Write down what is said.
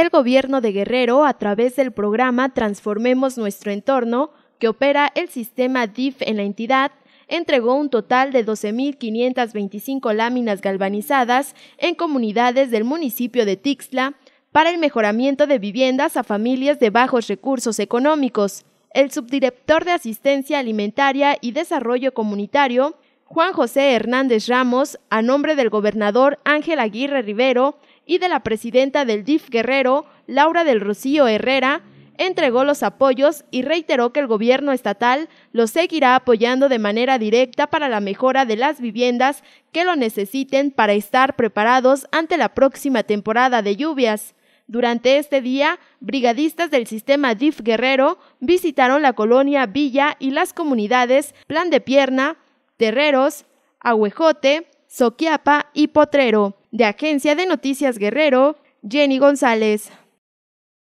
el gobierno de Guerrero, a través del programa Transformemos Nuestro Entorno, que opera el sistema DIF en la entidad, entregó un total de 12.525 láminas galvanizadas en comunidades del municipio de Tixla para el mejoramiento de viviendas a familias de bajos recursos económicos. El subdirector de Asistencia Alimentaria y Desarrollo Comunitario, Juan José Hernández Ramos, a nombre del gobernador Ángel Aguirre Rivero, y de la presidenta del DIF Guerrero, Laura del Rocío Herrera, entregó los apoyos y reiteró que el gobierno estatal los seguirá apoyando de manera directa para la mejora de las viviendas que lo necesiten para estar preparados ante la próxima temporada de lluvias. Durante este día, brigadistas del sistema DIF Guerrero visitaron la colonia Villa y las comunidades Plan de Pierna, Terreros, Ahuejote, Soquiapa y Potrero. De Agencia de Noticias Guerrero, Jenny González.